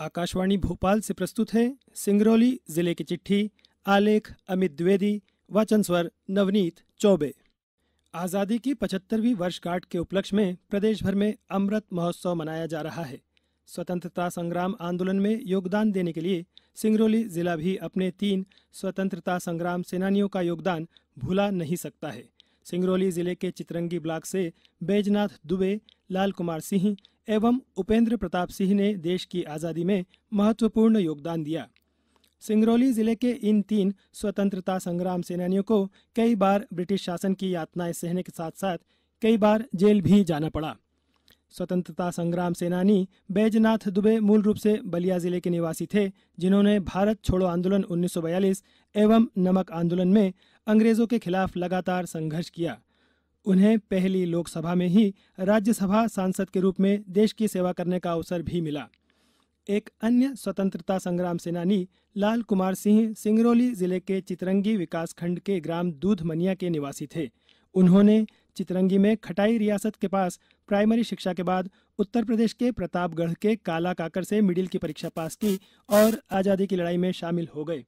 आकाशवाणी भोपाल से प्रस्तुत है सिंगरौली जिले की चिट्ठी आलेख अमित द्विवेदी वाचन स्वर नवनीत चौबे आज़ादी की पचहत्तरवीं वर्षगांठ के उपलक्ष्य में प्रदेश भर में अमृत महोत्सव मनाया जा रहा है स्वतंत्रता संग्राम आंदोलन में योगदान देने के लिए सिंगरौली जिला भी अपने तीन स्वतंत्रता संग्राम सेनानियों का योगदान भूला नहीं सकता है सिंगरौली जिले के चितरंगी ब्लॉक से बैजनाथ दुबे लाल कुमार सिंह एवं उपेंद्र प्रताप सिंह ने देश की आजादी में महत्वपूर्ण योगदान दिया सिंगरौली जिले के इन तीन स्वतंत्रता संग्राम सेनानियों को कई बार ब्रिटिश शासन की यातनाएं सहने के साथ साथ कई बार जेल भी जाना पड़ा स्वतंत्रता संग्राम सेनानी बैजनाथ दुबे मूल रूप से बलिया जिले के निवासी थे जिन्होंने भारत छोड़ो आंदोलन 1942 एवं नमक आंदोलन में अंग्रेजों के खिलाफ लगातार संघर्ष किया उन्हें पहली लोकसभा में ही राज्यसभा सांसद के रूप में देश की सेवा करने का अवसर भी मिला एक अन्य स्वतंत्रता संग्राम सेनानी लाल कुमार सिंह सिंगरौली जिले के चितरंगी विकासखंड के ग्राम दूधमनिया के निवासी थे उन्होंने चितरंगी में खटाई रियासत के पास प्राइमरी शिक्षा के बाद उत्तर प्रदेश के प्रतापगढ़ के काला काकर से मिडिल की परीक्षा पास की और आज़ादी की लड़ाई में शामिल हो गए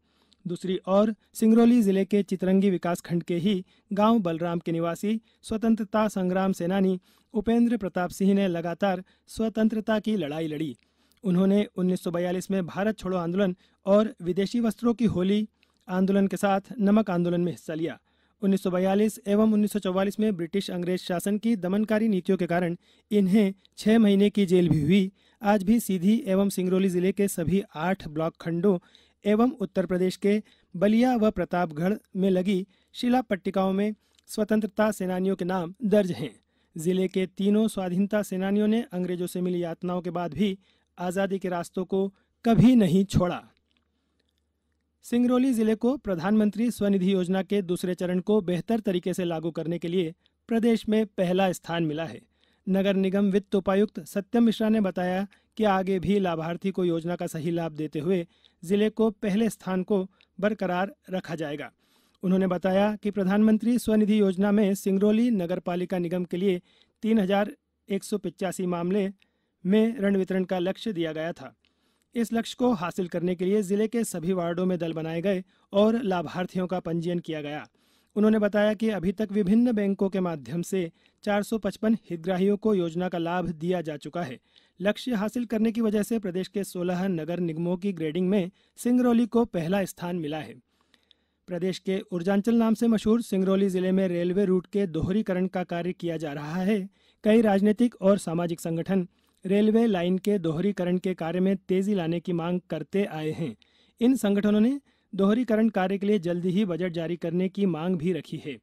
दूसरी ओर सिंगरौली जिले के चितरंगी विकासखंड के ही गांव बलराम के निवासी स्वतंत्रता संग्राम सेनानी उपेंद्र प्रताप सिंह ने लगातार स्वतंत्रता की लड़ाई लड़ी उन्होंने 1942 में भारत छोड़ो आंदोलन और विदेशी वस्त्रों की होली आंदोलन के साथ नमक आंदोलन में हिस्सा लिया 1942 एवं 1944 में ब्रिटिश अंग्रेज शासन की दमनकारी नीतियों के कारण इन्हें छह महीने की जेल भी हुई आज भी सीधी एवं सिंगरौली जिले के सभी आठ ब्लॉक खंडों एवं उत्तर प्रदेश के बलिया व प्रतापगढ़ में लगी शिला पट्टिकाओं में स्वतंत्रता सेनानियों के नाम दर्ज हैं जिले के तीनों स्वाधीनता सेनानियों ने अंग्रेजों से मिली यातनाओं के बाद भी आज़ादी के रास्तों को कभी नहीं छोड़ा सिंगरौली जिले को प्रधानमंत्री स्वनिधि योजना के दूसरे चरण को बेहतर तरीके से लागू करने के लिए प्रदेश में पहला स्थान मिला है नगर निगम वित्त उपायुक्त सत्यम मिश्रा ने बताया कि आगे भी लाभार्थी को योजना का सही लाभ देते हुए जिले को पहले स्थान को बरकरार रखा जाएगा उन्होंने बताया कि प्रधानमंत्री स्वनिधि योजना में सिंगरौली नगर पालिका निगम के लिए तीन हजार एक सौ पिचासी मामले में ऋण वितरण का लक्ष्य दिया गया था इस लक्ष्य को हासिल करने के लिए जिले के सभी वार्डों में दल बनाए गए और लाभार्थियों का पंजीयन किया गया उन्होंने बताया कि अभी तक विभिन्न बैंकों के माध्यम से 455 हितग्राहियों को योजना का लाभ दिया जा चुका है लक्ष्य हासिल करने की वजह से प्रदेश के 16 नगर निगमों की ग्रेडिंग में सिंगरौली को पहला स्थान मिला है प्रदेश के ऊर्जांचल नाम से मशहूर सिंगरौली जिले में रेलवे रूट के दोहरीकरण का कार्य किया जा रहा है कई राजनीतिक और सामाजिक संगठन रेलवे लाइन के दोहरीकरण के कार्य में तेजी लाने की मांग करते आए हैं इन संगठनों ने दोहरीकरण कार्य के लिए जल्द ही बजट जारी करने की मांग भी रखी है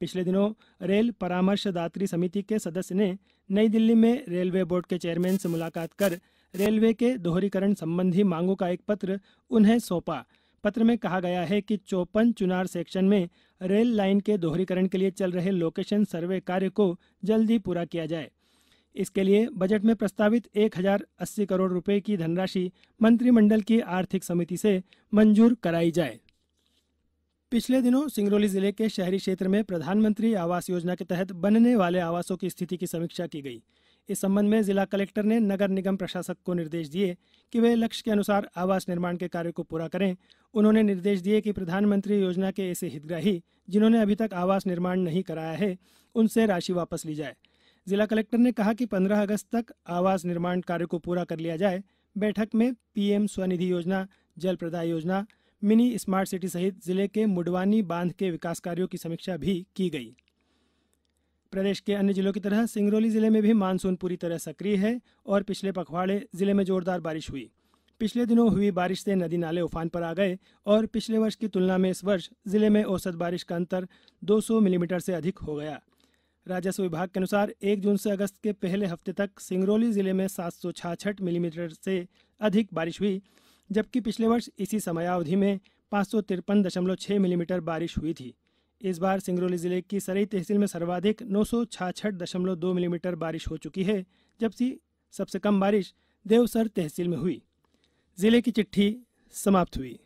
पिछले दिनों रेल परामर्शदात्री समिति के सदस्य ने नई दिल्ली में रेलवे बोर्ड के चेयरमैन से मुलाकात कर रेलवे के दोहरीकरण संबंधी मांगों का एक पत्र उन्हें सौंपा पत्र में कहा गया है कि चौपन चुनार सेक्शन में रेल लाइन के दोहरीकरण के लिए चल रहे लोकेशन सर्वे कार्य को जल्द ही पूरा किया जाए इसके लिए बजट में प्रस्तावित एक हजार अस्सी करोड़ रुपए की धनराशि मंत्रिमंडल की आर्थिक समिति से मंजूर कराई जाए पिछले दिनों सिंगरौली जिले के शहरी क्षेत्र में प्रधानमंत्री आवास योजना के तहत बनने वाले आवासों की स्थिति की समीक्षा की गई इस संबंध में जिला कलेक्टर ने नगर निगम प्रशासक को निर्देश दिए कि वे लक्ष्य के अनुसार आवास निर्माण के कार्य को पूरा करें उन्होंने निर्देश दिए कि प्रधानमंत्री योजना के ऐसे हितग्राही जिन्होंने अभी तक आवास निर्माण नहीं कराया है उनसे राशि वापस ली जाए जिला कलेक्टर ने कहा कि पंद्रह अगस्त तक आवास निर्माण कार्य को पूरा कर लिया जाए बैठक में पीएम स्वनिधि योजना जल प्रदाय योजना मिनी स्मार्ट सिटी सहित जिले के मुडवानी बांध के विकास कार्यों की समीक्षा भी की गई प्रदेश के अन्य जिलों की तरह सिंगरौली जिले में भी मानसून पूरी तरह सक्रिय है और पिछले पखवाड़े जिले में जोरदार बारिश हुई पिछले दिनों हुई बारिश से नदी नाले उफान पर आ गए और पिछले वर्ष की तुलना में इस वर्ष जिले में औसत बारिश का अंतर 200 मिलीमीटर से अधिक हो गया राजस्व विभाग के अनुसार एक जून से अगस्त के पहले हफ्ते तक सिंगरौली जिले में सात सौ छाछठ मिलीमीटर से अधिक बारिश हुई जबकि पिछले वर्ष इसी समयावधि में पाँच सौ तिरपन दशमलव छः मिलीमीटर बारिश हुई थी इस बार सिंगरौली जिले की सरई तहसील में सर्वाधिक नौ सौ छाछठ दशमलव दो मिलीमीटर बारिश हो चुकी है जबकि सबसे कम बारिश देवसर तहसील में हुई जिले की चिट्ठी समाप्त हुई